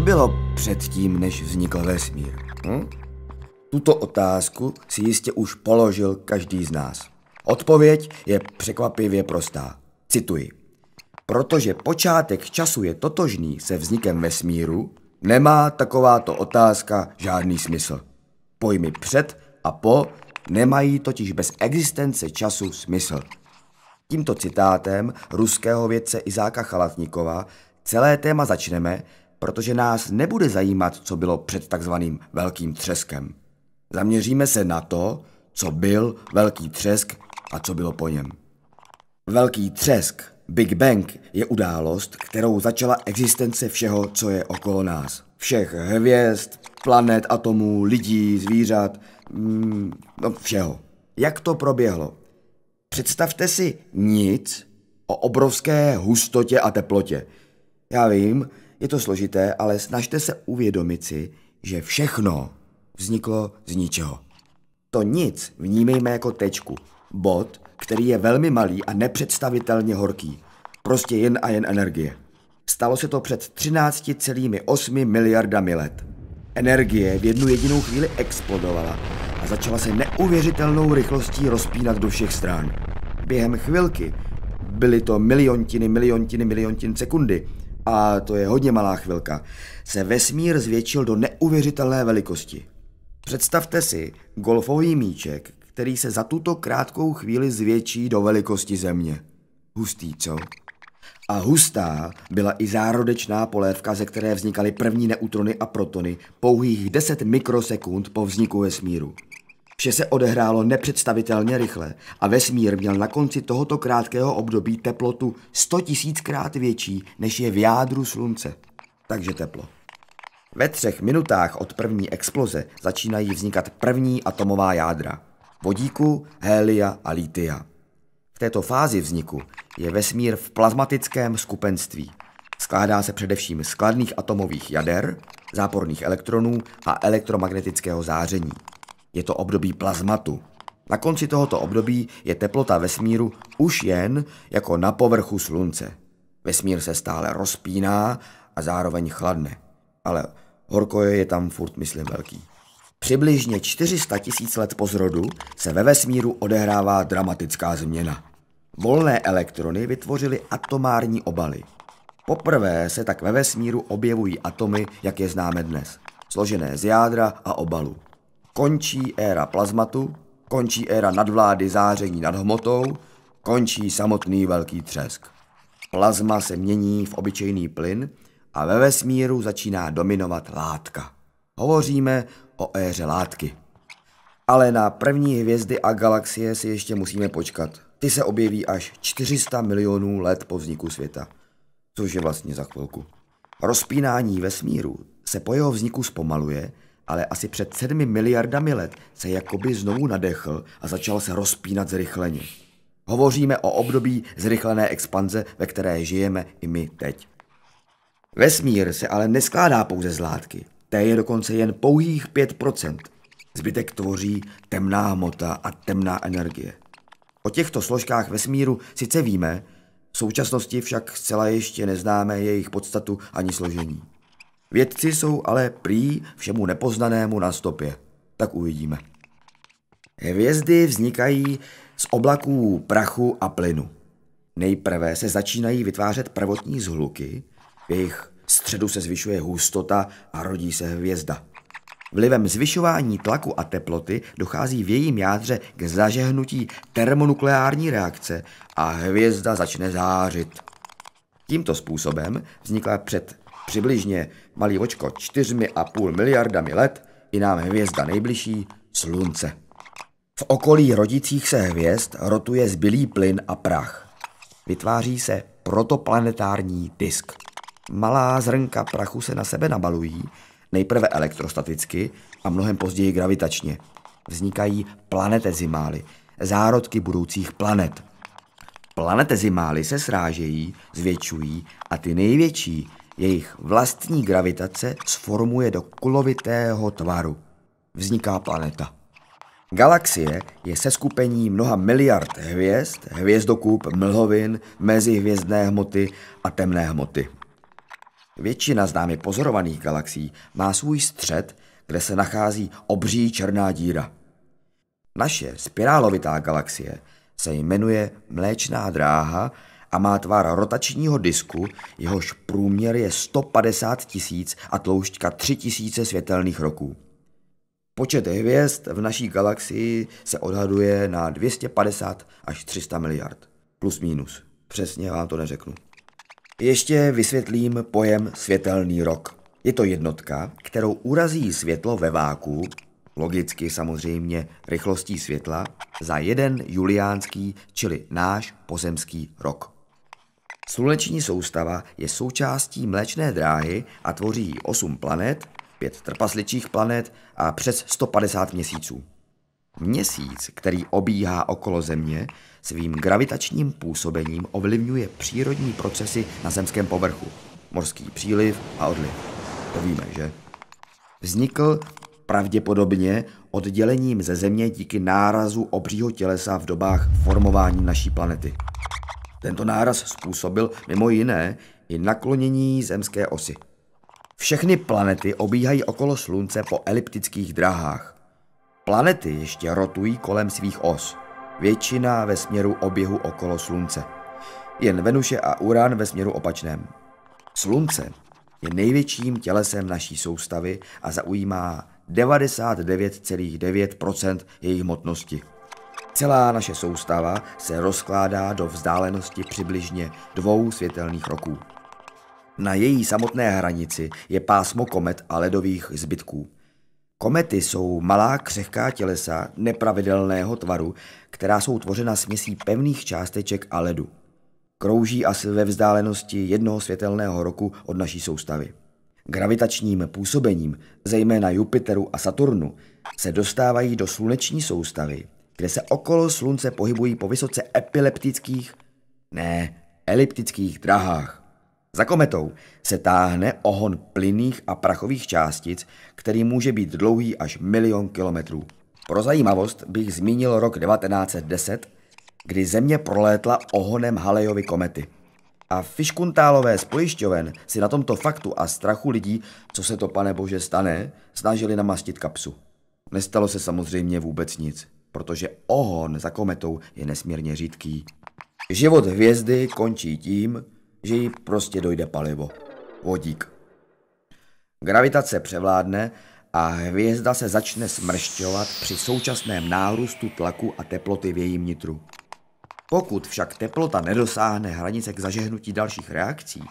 Co bylo předtím, než vznikl vesmír? Hm? Tuto otázku si jistě už položil každý z nás. Odpověď je překvapivě prostá. Cituji. Protože počátek času je totožný se vznikem vesmíru, nemá takováto otázka žádný smysl. Pojmy před a po nemají totiž bez existence času smysl. Tímto citátem ruského vědce Izáka Chalatníkova celé téma začneme, protože nás nebude zajímat, co bylo před takzvaným velkým třeskem. Zaměříme se na to, co byl velký třesk a co bylo po něm. Velký třesk, Big Bang, je událost, kterou začala existence všeho, co je okolo nás. Všech hvězd, planet, atomů, lidí, zvířat, mm, no všeho. Jak to proběhlo? Představte si nic o obrovské hustotě a teplotě. Já vím, je to složité, ale snažte se uvědomit si, že všechno vzniklo z ničeho. To nic vnímejme jako tečku. Bod, který je velmi malý a nepředstavitelně horký. Prostě jen a jen energie. Stalo se to před 13,8 miliardami let. Energie v jednu jedinou chvíli explodovala a začala se neuvěřitelnou rychlostí rozpínat do všech stran. Během chvilky byly to miliontiny, miliontiny, miliontin sekundy, a to je hodně malá chvilka, se vesmír zvětšil do neuvěřitelné velikosti. Představte si golfový míček, který se za tuto krátkou chvíli zvětší do velikosti země. Hustý, co? A hustá byla i zárodečná polévka, ze které vznikaly první neutrony a protony pouhých 10 mikrosekund po vzniku vesmíru. Vše se odehrálo nepředstavitelně rychle a vesmír měl na konci tohoto krátkého období teplotu 100 tisíckrát větší, než je v jádru slunce. Takže teplo. Ve třech minutách od první exploze začínají vznikat první atomová jádra. Vodíku, helia a litia. V této fázi vzniku je vesmír v plazmatickém skupenství. Skládá se především z kladných atomových jader, záporných elektronů a elektromagnetického záření. Je to období plazmatu. Na konci tohoto období je teplota vesmíru už jen jako na povrchu slunce. Vesmír se stále rozpíná a zároveň chladne. Ale horko je tam furt, myslím, velký. Přibližně 400 tisíc let po zrodu se ve vesmíru odehrává dramatická změna. Volné elektrony vytvořily atomární obaly. Poprvé se tak ve vesmíru objevují atomy, jak je známe dnes, složené z jádra a obalu. Končí éra plazmatu, končí éra nadvlády záření nad hmotou, končí samotný velký třesk. Plazma se mění v obyčejný plyn a ve vesmíru začíná dominovat látka. Hovoříme o éře látky. Ale na první hvězdy a galaxie si ještě musíme počkat. Ty se objeví až 400 milionů let po vzniku světa, což je vlastně za chvilku. Rozpínání vesmíru se po jeho vzniku zpomaluje, ale asi před sedmi miliardami let se jakoby znovu nadechl a začal se rozpínat zrychleně. Hovoříme o období zrychlené expanze, ve které žijeme i my teď. Vesmír se ale neskládá pouze z látky. Té je dokonce jen pouhých 5%. Zbytek tvoří temná hmota a temná energie. O těchto složkách vesmíru sice víme, v současnosti však zcela ještě neznáme jejich podstatu ani složení. Vědci jsou ale prý všemu nepoznanému na stopě. Tak uvidíme. Hvězdy vznikají z oblaků prachu a plynu. Nejprve se začínají vytvářet prvotní zhluky, v jejich středu se zvyšuje hustota a rodí se hvězda. Vlivem zvyšování tlaku a teploty dochází v jejím jádře k zažehnutí termonukleární reakce a hvězda začne zářit. Tímto způsobem vznikla před Přibližně malý očko čtyřmi a půl miliardami let i nám hvězda nejbližší Slunce. V okolí rodících se hvězd rotuje zbylý plyn a prach. Vytváří se protoplanetární disk. Malá zrnka prachu se na sebe nabalují, nejprve elektrostaticky a mnohem později gravitačně. Vznikají planetezimály, zárodky budoucích planet. Planetezimály se srážejí, zvětšují a ty největší jejich vlastní gravitace sformuje do kulovitého tvaru. Vzniká planeta. Galaxie je seskupení mnoha miliard hvězd, hvězdokup, mlhovin, mezihvězdné hmoty a temné hmoty. Většina z námi pozorovaných galaxií má svůj střed, kde se nachází obří černá díra. Naše spirálovitá galaxie se jmenuje Mléčná dráha a má tvar rotačního disku, jehož průměr je 150 tisíc a tloušťka 3000 světelných roků. Počet hvězd v naší galaxii se odhaduje na 250 až 300 miliard. Plus minus. Přesně vám to neřeknu. Ještě vysvětlím pojem světelný rok. Je to jednotka, kterou urazí světlo ve váku, logicky samozřejmě rychlostí světla, za jeden juliánský, čili náš pozemský rok. Sluneční soustava je součástí Mléčné dráhy a tvoří 8 planet, 5 trpasličích planet a přes 150 měsíců. Měsíc, který obíhá okolo Země, svým gravitačním působením ovlivňuje přírodní procesy na zemském povrchu, morský příliv a odliv. To víme, že? Vznikl pravděpodobně oddělením ze Země díky nárazu obřího tělesa v dobách formování naší planety. Tento náraz způsobil mimo jiné i naklonění zemské osy. Všechny planety obíhají okolo Slunce po eliptických drahách. Planety ještě rotují kolem svých os, většina ve směru oběhu okolo Slunce. Jen Venuše a Uran ve směru opačném. Slunce je největším tělesem naší soustavy a zaujímá 99,9 její hmotnosti. Celá naše soustava se rozkládá do vzdálenosti přibližně dvou světelných roků. Na její samotné hranici je pásmo komet a ledových zbytků. Komety jsou malá křehká tělesa nepravidelného tvaru, která jsou tvořena směsí pevných částeček a ledu. Krouží asi ve vzdálenosti jednoho světelného roku od naší soustavy. Gravitačním působením, zejména Jupiteru a Saturnu, se dostávají do sluneční soustavy kde se okolo slunce pohybují po vysoce epileptických, ne, eliptických drahách. Za kometou se táhne ohon plynných a prachových částic, který může být dlouhý až milion kilometrů. Pro zajímavost bych zmínil rok 1910, kdy Země prolétla ohonem Halejovy komety. A fiškuntálové z pojišťoven si na tomto faktu a strachu lidí, co se to pane bože stane, snažili namastit kapsu. Nestalo se samozřejmě vůbec nic protože ohon za kometou je nesmírně řídký. Život hvězdy končí tím, že jí prostě dojde palivo. Vodík. Gravitace převládne a hvězda se začne smršťovat při současném nárůstu tlaku a teploty v jejím nitru. Pokud však teplota nedosáhne hranice k zažehnutí dalších reakcí,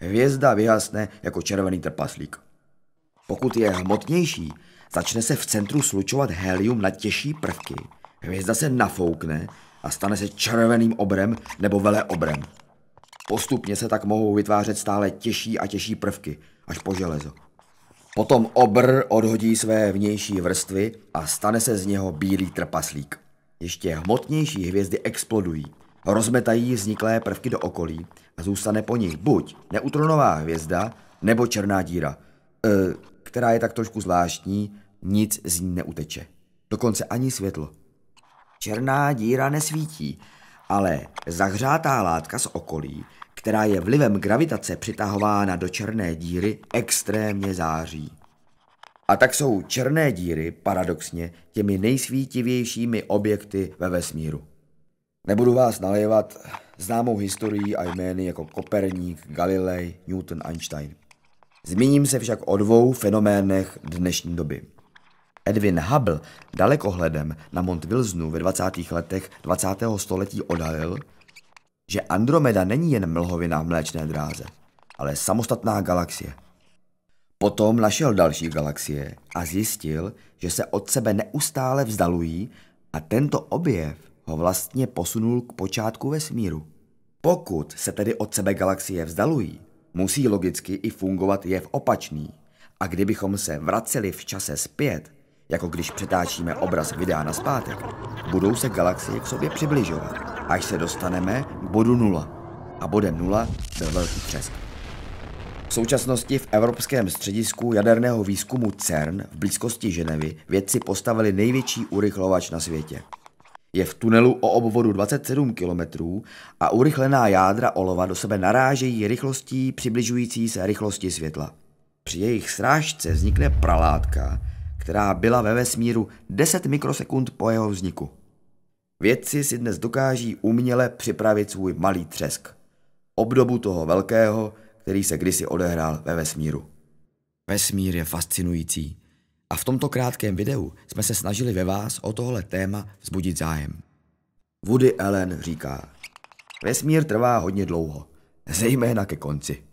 hvězda vyhasne jako červený trpaslík. Pokud je hmotnější, začne se v centru slučovat helium na těžší prvky. Hvězda se nafoukne a stane se červeným obrem nebo veleobrem. Postupně se tak mohou vytvářet stále těžší a těžší prvky, až po železo. Potom obr odhodí své vnější vrstvy a stane se z něho bílý trpaslík. Ještě hmotnější hvězdy explodují, rozmetají vzniklé prvky do okolí a zůstane po nich buď neutronová hvězda nebo černá díra. E, která je tak trošku zvláštní, nic z ní neuteče. Dokonce ani světlo. Černá díra nesvítí, ale zahřátá látka z okolí, která je vlivem gravitace přitahována do černé díry, extrémně září. A tak jsou černé díry, paradoxně, těmi nejsvítivějšími objekty ve vesmíru. Nebudu vás nalévat známou historií a jmény jako Koperník, Galilei, Newton, Einstein. Zmíním se však o dvou fenoménech dnešní doby. Edwin Hubble dalekohledem na Mont Wilsonu ve 20. letech 20. století odhalil, že Andromeda není jen mlhovina v mléčné dráze, ale samostatná galaxie. Potom našel další galaxie a zjistil, že se od sebe neustále vzdalují a tento objev ho vlastně posunul k počátku vesmíru. Pokud se tedy od sebe galaxie vzdalují, musí logicky i fungovat jev opačný. A kdybychom se vraceli v čase zpět, jako když přetáčíme obraz videa na zpátek, budou se galaxie k sobě přibližovat, až se dostaneme k bodu nula. A bodem nula byl velký třesk. V současnosti v Evropském středisku jaderného výzkumu CERN v blízkosti Ženevy vědci postavili největší urychlovač na světě. Je v tunelu o obvodu 27 km a urychlená jádra olova do sebe narážejí rychlostí přibližující se rychlosti světla. Při jejich srážce vznikne pralátka, která byla ve vesmíru 10 mikrosekund po jeho vzniku. Vědci si dnes dokáží uměle připravit svůj malý třesk. Obdobu toho velkého, který se kdysi odehrál ve vesmíru. Vesmír je fascinující a v tomto krátkém videu jsme se snažili ve vás o tohle téma vzbudit zájem. Woody Allen říká, vesmír trvá hodně dlouho, zejména ke konci.